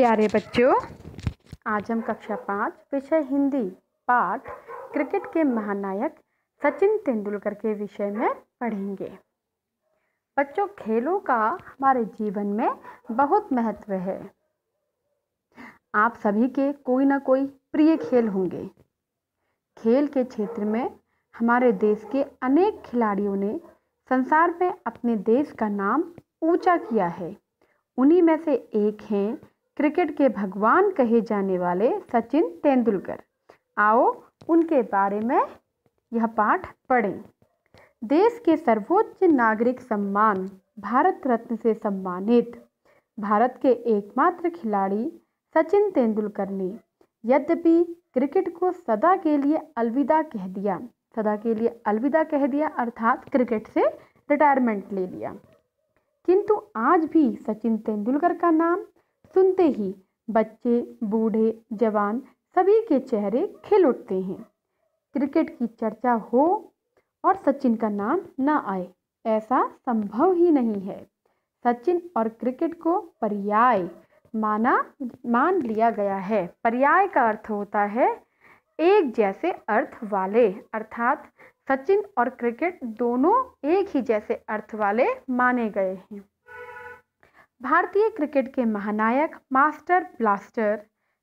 प्यारे बच्चों आज हम कक्षा पाँच विषय हिंदी पाठ क्रिकेट के महानायक सचिन तेंदुलकर के विषय में पढ़ेंगे बच्चों खेलों का हमारे जीवन में बहुत महत्व है आप सभी के कोई ना कोई प्रिय खेल होंगे खेल के क्षेत्र में हमारे देश के अनेक खिलाड़ियों ने संसार में अपने देश का नाम ऊंचा किया है उन्हीं में से एक हैं क्रिकेट के भगवान कहे जाने वाले सचिन तेंदुलकर आओ उनके बारे में यह पाठ पढ़ें देश के सर्वोच्च नागरिक सम्मान भारत रत्न से सम्मानित भारत के एकमात्र खिलाड़ी सचिन तेंदुलकर ने यद्यपि क्रिकेट को सदा के लिए अलविदा कह दिया सदा के लिए अलविदा कह दिया अर्थात क्रिकेट से रिटायरमेंट ले लिया किंतु आज भी सचिन तेंदुलकर का नाम सुनते ही बच्चे बूढ़े जवान सभी के चेहरे खिल उठते हैं क्रिकेट की चर्चा हो और सचिन का नाम ना आए ऐसा संभव ही नहीं है सचिन और क्रिकेट को पर्याय माना मान लिया गया है पर्याय का अर्थ होता है एक जैसे अर्थ वाले अर्थात सचिन और क्रिकेट दोनों एक ही जैसे अर्थ वाले माने गए हैं भारतीय क्रिकेट के महानायक मास्टर ब्लास्टर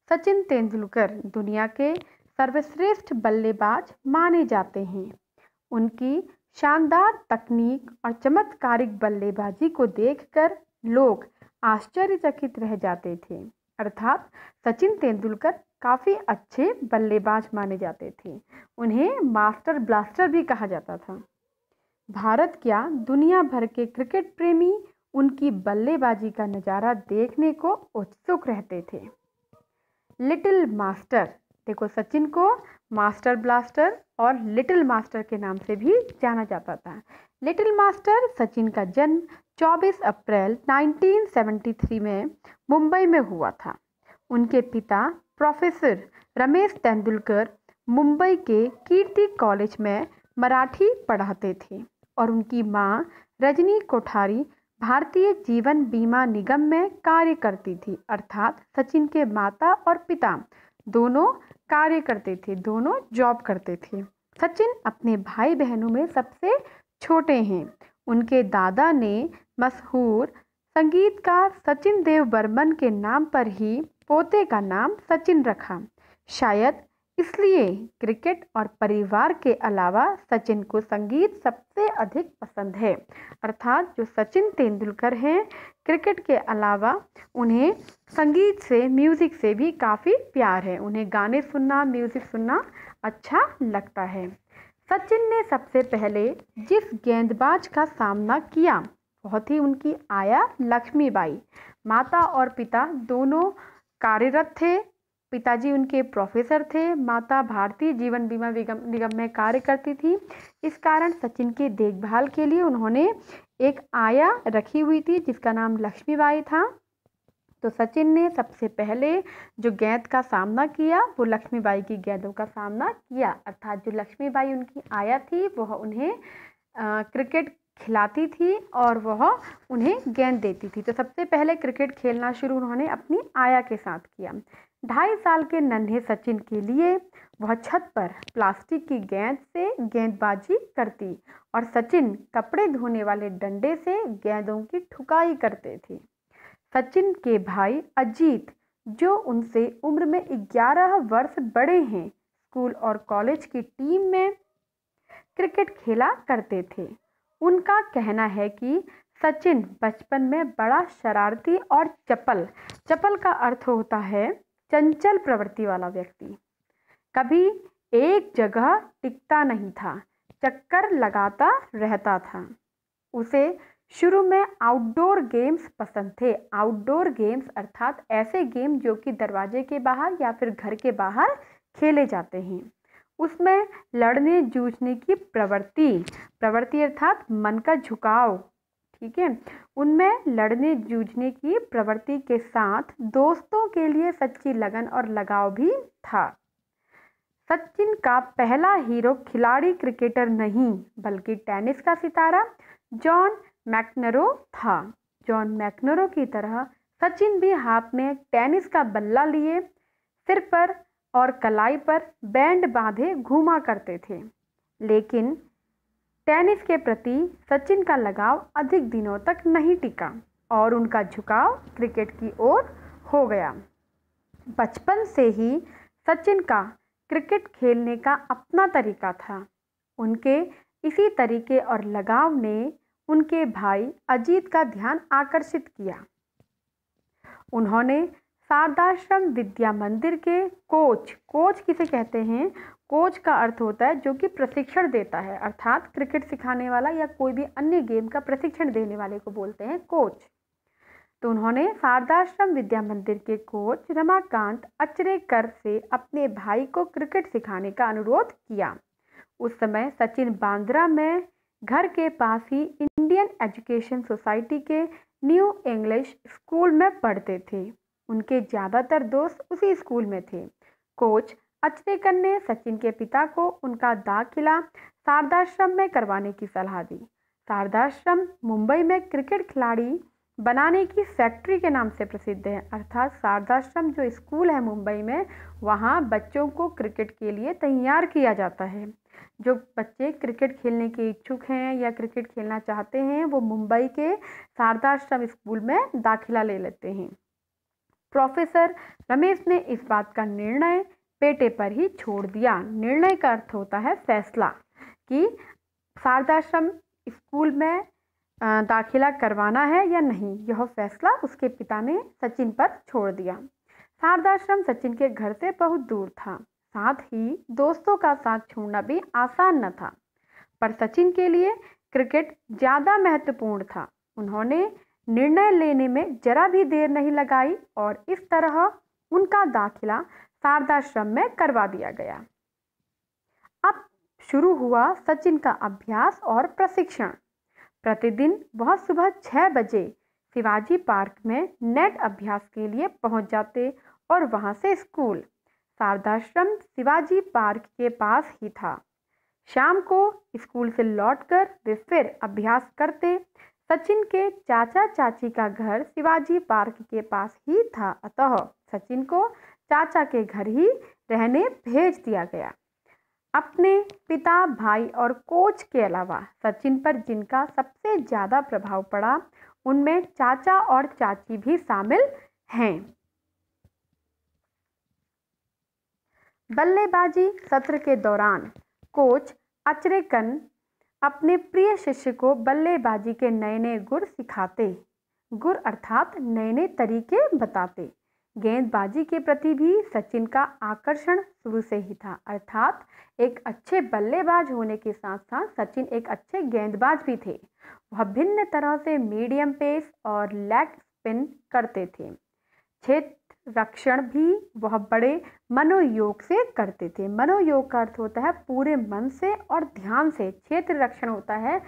सचिन तेंदुलकर दुनिया के सर्वश्रेष्ठ बल्लेबाज माने जाते हैं उनकी शानदार तकनीक और चमत्कारिक बल्लेबाजी को देखकर लोग आश्चर्यचकित रह जाते थे अर्थात सचिन तेंदुलकर काफ़ी अच्छे बल्लेबाज माने जाते थे उन्हें मास्टर ब्लास्टर भी कहा जाता था भारत क्या दुनिया भर के क्रिकेट प्रेमी उनकी बल्लेबाजी का नज़ारा देखने को उत्सुक रहते थे लिटिल मास्टर देखो सचिन को मास्टर ब्लास्टर और लिटिल मास्टर के नाम से भी जाना जाता था लिटिल मास्टर सचिन का जन्म 24 अप्रैल 1973 में मुंबई में हुआ था उनके पिता प्रोफेसर रमेश तेंदुलकर मुंबई के कीर्ति कॉलेज में मराठी पढ़ाते थे और उनकी माँ रजनी कोठारी भारतीय जीवन बीमा निगम में कार्य करती थी अर्थात सचिन के माता और पिता दोनों कार्य करते थे दोनों जॉब करते थे सचिन अपने भाई बहनों में सबसे छोटे हैं उनके दादा ने मशहूर संगीतकार सचिन देव बर्मन के नाम पर ही पोते का नाम सचिन रखा शायद इसलिए क्रिकेट और परिवार के अलावा सचिन को संगीत सबसे अधिक पसंद है अर्थात जो सचिन तेंदुलकर हैं क्रिकेट के अलावा उन्हें संगीत से म्यूज़िक से भी काफ़ी प्यार है उन्हें गाने सुनना म्यूज़िक सुनना अच्छा लगता है सचिन ने सबसे पहले जिस गेंदबाज का सामना किया बहुत ही उनकी आया लक्ष्मीबाई माता और पिता दोनों कार्यरत थे पिताजी उनके प्रोफेसर थे माता भारती जीवन बीमा निगम निगम में कार्य करती थी इस कारण सचिन की देखभाल के लिए उन्होंने एक आया रखी हुई थी जिसका नाम लक्ष्मीबाई था तो सचिन ने सबसे पहले जो गेंद का सामना किया वो लक्ष्मीबाई की गेंदों का सामना किया अर्थात जो लक्ष्मीबाई उनकी आया थी वह उन्हें आ, क्रिकेट खिलाती थी और वह उन्हें गेंद देती थी तो सबसे पहले क्रिकेट खेलना शुरू उन्होंने अपनी आया के साथ किया ढाई साल के नन्हे सचिन के लिए वह छत पर प्लास्टिक की गेंद से गेंदबाजी करती और सचिन कपड़े धोने वाले डंडे से गेंदों की ठुकाई करते थे सचिन के भाई अजीत जो उनसे उम्र में 11 वर्ष बड़े हैं स्कूल और कॉलेज की टीम में क्रिकेट खेला करते थे उनका कहना है कि सचिन बचपन में बड़ा शरारती और चपल चपल का अर्थ होता है चंचल प्रवृत्ति वाला व्यक्ति कभी एक जगह टिकता नहीं था चक्कर लगाता रहता था उसे शुरू में आउटडोर गेम्स पसंद थे आउटडोर गेम्स अर्थात ऐसे गेम जो कि दरवाजे के बाहर या फिर घर के बाहर खेले जाते हैं उसमें लड़ने जूझने की प्रवृत्ति प्रवृत्ति अर्थात मन का झुकाव ठीक है उनमें लड़ने जूझने की प्रवृत्ति के साथ दोस्तों के लिए सच्ची लगन और लगाव भी था सचिन का पहला हीरो खिलाड़ी क्रिकेटर नहीं बल्कि टेनिस का सितारा जॉन मैकनरो था जॉन मैकनरो की तरह सचिन भी हाथ में टेनिस का बल्ला लिए सिर पर और कलाई पर बैंड बांधे घूमा करते थे लेकिन टेनिस के प्रति सचिन का लगाव अधिक दिनों तक नहीं टिका और उनका झुकाव क्रिकेट की ओर हो गया बचपन से ही सचिन का क्रिकेट खेलने का अपना तरीका था उनके इसी तरीके और लगाव ने उनके भाई अजीत का ध्यान आकर्षित किया उन्होंने शारदाश्रम विद्या मंदिर के कोच कोच किसे कहते हैं कोच का अर्थ होता है जो कि प्रशिक्षण देता है अर्थात क्रिकेट सिखाने वाला या कोई भी अन्य गेम का प्रशिक्षण देने वाले को बोलते हैं कोच तो उन्होंने शारदाश्रम विद्या मंदिर के कोच रमाकांत अचरेकर से अपने भाई को क्रिकेट सिखाने का अनुरोध किया उस समय सचिन बांद्रा में घर के पास ही इंडियन एजुकेशन सोसाइटी के न्यू इंग्लिश स्कूल में पढ़ते थे उनके ज़्यादातर दोस्त उसी स्कूल में थे कोच अचरेकर ने सचिन के पिता को उनका दाखिला शारदाश्रम में करवाने की सलाह दी शारदाश्रम मुंबई में क्रिकेट खिलाड़ी बनाने की फैक्ट्री के नाम से प्रसिद्ध है अर्थात शारदाश्रम जो स्कूल है मुंबई में वहाँ बच्चों को क्रिकेट के लिए तैयार किया जाता है जो बच्चे क्रिकेट खेलने के इच्छुक हैं या क्रिकेट खेलना चाहते हैं वो मुंबई के शारदाश्रम स्कूल में दाखिला ले लेते हैं प्रोफेसर रमेश ने इस बात का निर्णय बेटे पर ही छोड़ दिया निर्णय का अर्थ होता है फैसला कि शारदाश्रम स्कूल में दाखिला करवाना है या नहीं यह फैसला उसके पिता ने सचिन पर छोड़ दिया शारदाश्रम सचिन के घर से बहुत दूर था साथ ही दोस्तों का साथ छोड़ना भी आसान न था पर सचिन के लिए क्रिकेट ज़्यादा महत्वपूर्ण था उन्होंने निर्णय लेने में जरा भी देर नहीं लगाई और इस तरह उनका दाखिला शारदाश्रम में करवा दिया गया अब शुरू हुआ सचिन का अभ्यास और प्रशिक्षण प्रतिदिन वह सुबह छः बजे शिवाजी पार्क में नेट अभ्यास के लिए पहुंच जाते और वहां से स्कूल शारदाश्रम शिवाजी पार्क के पास ही था शाम को स्कूल से लौटकर वे फिर अभ्यास करते सचिन के चाचा चाची का घर शिवाजी पार्क के पास ही था अतः सचिन को चाचा के घर ही रहने भेज दिया गया अपने पिता भाई और कोच के अलावा सचिन पर जिनका सबसे ज़्यादा प्रभाव पड़ा उनमें चाचा और चाची भी शामिल हैं बल्लेबाजी सत्र के दौरान कोच अचरेकन अपने प्रिय शिष्य को बल्लेबाजी के नए नए गुर सिखाते गुर अर्थात नए नए तरीके बताते गेंदबाजी के प्रति भी सचिन का आकर्षण शुरू से ही था अर्थात एक अच्छे बल्लेबाज होने के साथ साथ सचिन एक अच्छे गेंदबाज भी थे वह भिन्न तरह से मीडियम पेस और लेग स्पिन करते थे रक्षण भी वह बड़े मनोयोग से करते थे मनोयोग का अर्थ होता है पूरे मन से और ध्यान से क्षेत्र रक्षण होता है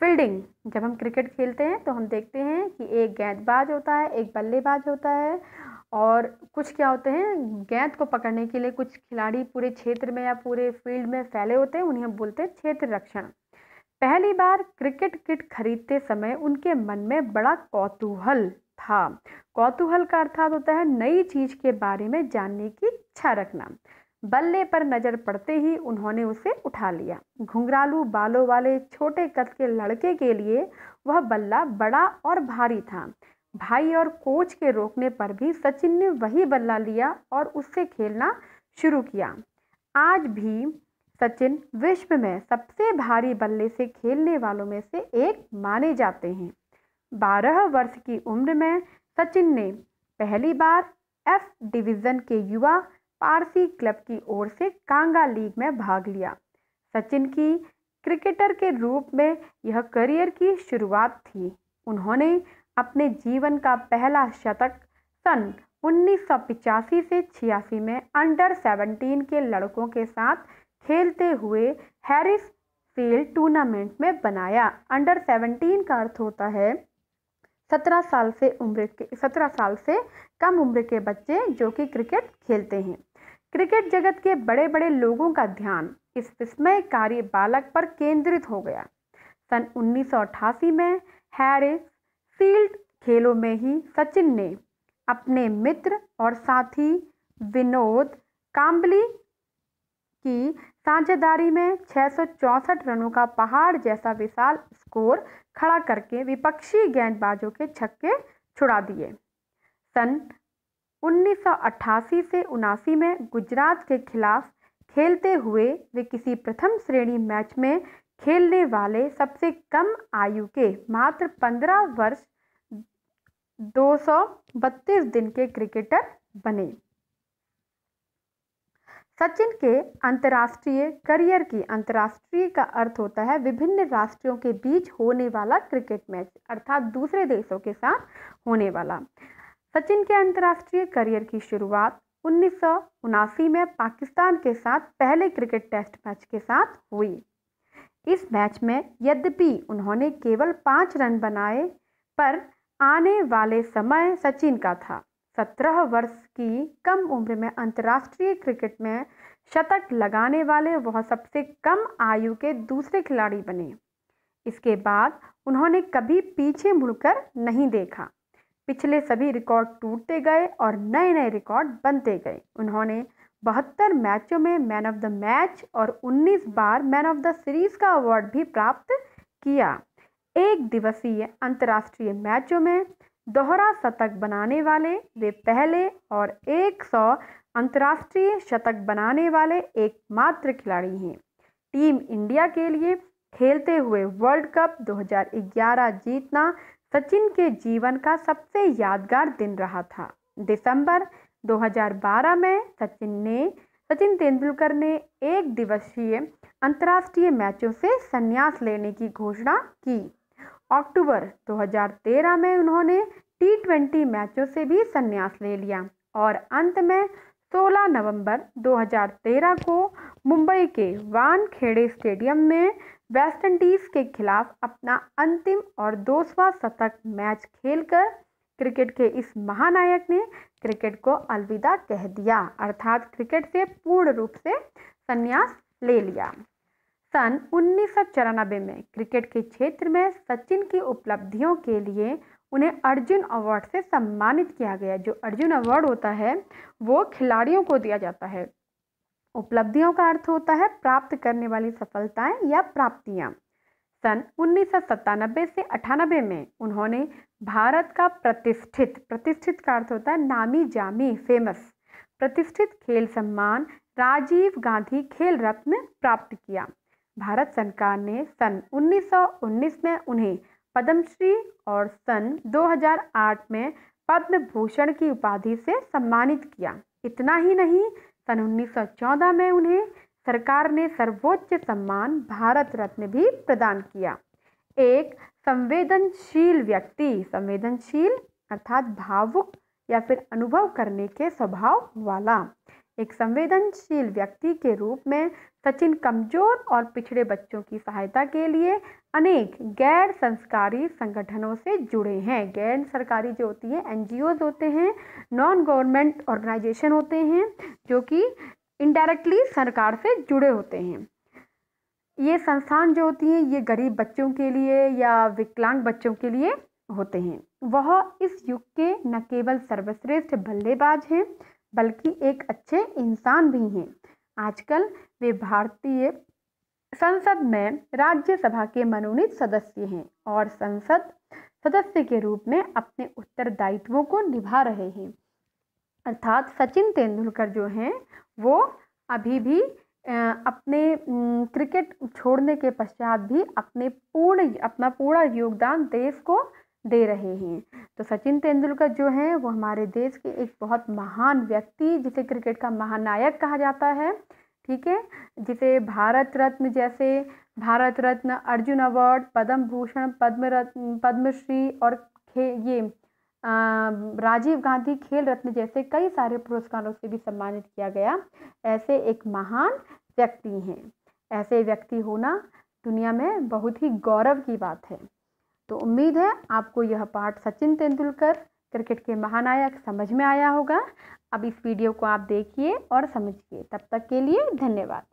फील्डिंग जब हम क्रिकेट खेलते हैं तो हम देखते हैं कि एक गेंदबाज होता है एक बल्लेबाज होता है और कुछ क्या होते हैं गेंद को पकड़ने के लिए कुछ खिलाड़ी पूरे क्षेत्र में या पूरे फील्ड में फैले होते हैं उन्हें हम बोलते हैं क्षेत्र रक्षण पहली बार क्रिकेट किट खरीदते समय उनके मन में बड़ा कौतूहल था कौतूहल का अर्थात होता है नई चीज़ के बारे में जानने की इच्छा रखना बल्ले पर नज़र पड़ते ही उन्होंने उसे उठा लिया घुंघरालू बालों वाले छोटे कद के लड़के के लिए वह बल्ला बड़ा और भारी था भाई और कोच के रोकने पर भी सचिन ने वही बल्ला लिया और उससे खेलना शुरू किया आज भी सचिन विश्व में सबसे भारी बल्ले से खेलने वालों में से एक माने जाते हैं बारह वर्ष की उम्र में सचिन ने पहली बार एफ डिवीज़न के युवा पारसी क्लब की ओर से कांगा लीग में भाग लिया सचिन की क्रिकेटर के रूप में यह करियर की शुरुआत थी उन्होंने अपने जीवन का पहला शतक सन 1985 से छियासी में अंडर 17 के लड़कों के साथ खेलते हुए हैरिस फील्ड टूर्नामेंट में बनाया अंडर 17 का अर्थ होता है सत्रह साल से उम्र के सत्रह साल से कम उम्र के बच्चे जो कि क्रिकेट खेलते हैं क्रिकेट जगत के बड़े बड़े लोगों का ध्यान इस विस्मयकारी बालक पर केंद्रित हो गया सन उन्नीस में हैरिस फील्ड खेलों में ही सचिन ने अपने मित्र और साथी विनोद काम्बली की साझेदारी में छः रनों का पहाड़ जैसा विशाल स्कोर खड़ा करके विपक्षी गेंदबाजों के छक्के छुड़ा दिए सन 1988 से उनासी में गुजरात के खिलाफ खेलते हुए वे किसी प्रथम श्रेणी मैच में खेलने वाले सबसे कम आयु के मात्र 15 वर्ष 232 दिन के क्रिकेटर बने सचिन के अंतर्राष्ट्रीय करियर की अंतर्राष्ट्रीय का अर्थ होता है विभिन्न राष्ट्रों के बीच होने वाला क्रिकेट मैच अर्थात दूसरे देशों के साथ होने वाला सचिन के अंतर्राष्ट्रीय करियर की शुरुआत उन्नीस में पाकिस्तान के साथ पहले क्रिकेट टेस्ट मैच के साथ हुई इस मैच में यद्यपि उन्होंने केवल पाँच रन बनाए पर आने वाले समय सचिन का था सत्रह वर्ष की कम उम्र में अंतर्राष्ट्रीय क्रिकेट में शतक लगाने वाले वह सबसे कम आयु के दूसरे खिलाड़ी बने इसके बाद उन्होंने कभी पीछे मुड़कर नहीं देखा पिछले सभी रिकॉर्ड टूटते गए और नए नए रिकॉर्ड बनते गए उन्होंने बहत्तर मैचों में मैन ऑफ द मैच और 19 बार मैन ऑफ द सीरीज का अवार्ड भी प्राप्त किया एक दिवसीय अंतर्राष्ट्रीय मैचों में दोहरा शतक बनाने वाले वे पहले और 100 अंतर्राष्ट्रीय शतक बनाने वाले एकमात्र खिलाड़ी हैं टीम इंडिया के लिए खेलते हुए वर्ल्ड कप 2011 जीतना सचिन के जीवन का सबसे यादगार दिन रहा था दिसंबर 2012 में सचिन ने सचिन तेंदुलकर ने एक दिवसीय अंतर्राष्ट्रीय मैचों से संन्यास लेने की घोषणा की अक्टूबर 2013 में उन्होंने टी ट्वेंटी मैचों से भी संन्यास ले लिया और अंत में 16 नवंबर 2013 को मुंबई के वानखेड़े स्टेडियम में वेस्टइंडीज़ के खिलाफ अपना अंतिम और दोसवा शतक मैच खेलकर क्रिकेट के इस महानायक ने क्रिकेट को अलविदा कह दिया अर्थात क्रिकेट से पूर्ण रूप से संन्यास ले लिया सन उन्नीस में क्रिकेट के क्षेत्र में सचिन की उपलब्धियों के लिए उन्हें अर्जुन अवार्ड से सम्मानित किया गया जो अर्जुन अवार्ड होता है वो खिलाड़ियों को दिया जाता है उपलब्धियों का अर्थ होता है प्राप्त करने वाली सफलताएं या प्राप्तियां सन उन्नीस से अठानबे में उन्होंने भारत का प्रतिष्ठित प्रतिष्ठित का अर्थ होता है नामी जामी फेमस प्रतिष्ठित खेल सम्मान राजीव गांधी खेल रत्न प्राप्त किया भारत सरकार ने सन 1919 में उन्हें पद्मश्री और सन 2008 में पद्म भूषण की उपाधि से सम्मानित किया इतना ही नहीं सन 1914 में उन्हें सरकार ने सर्वोच्च सम्मान भारत रत्न भी प्रदान किया एक संवेदनशील व्यक्ति संवेदनशील अर्थात भावुक या फिर अनुभव करने के स्वभाव वाला एक संवेदनशील व्यक्ति के रूप में सचिन कमजोर और पिछड़े बच्चों की सहायता के लिए अनेक गैर संस्कारी संगठनों से जुड़े हैं गैर सरकारी जो होती है एन होते हैं नॉन गवर्नमेंट ऑर्गेनाइजेशन होते हैं जो कि इनडायरेक्टली सरकार से जुड़े होते हैं ये संस्थान जो होती हैं ये गरीब बच्चों के लिए या विकलांग बच्चों के लिए होते हैं वह इस युग के न केवल सर्वश्रेष्ठ बल्लेबाज हैं बल्कि एक अच्छे इंसान भी हैं आजकल वे भारतीय संसद में राज्यसभा के मनोनीत सदस्य हैं और संसद सदस्य के रूप में अपने उत्तरदायित्वों को निभा रहे हैं अर्थात सचिन तेंदुलकर जो हैं वो अभी भी अपने क्रिकेट छोड़ने के पश्चात भी अपने पूर्ण अपना पूरा योगदान देश को दे रहे हैं तो सचिन तेंदुलकर जो हैं वो हमारे देश के एक बहुत महान व्यक्ति जिसे क्रिकेट का महानायक कहा जाता है ठीक है जिसे भारत रत्न जैसे भारत रत्न अर्जुन अवार्ड पद्म भूषण पद्म रत्न पद्मश्री और खे ये आ, राजीव गांधी खेल रत्न जैसे कई सारे पुरस्कारों से भी सम्मानित किया गया ऐसे एक महान व्यक्ति हैं ऐसे व्यक्ति होना दुनिया में बहुत ही गौरव की बात है तो उम्मीद है आपको यह पाठ सचिन तेंदुलकर क्रिकेट के महानायक समझ में आया होगा अब इस वीडियो को आप देखिए और समझिए तब तक के लिए धन्यवाद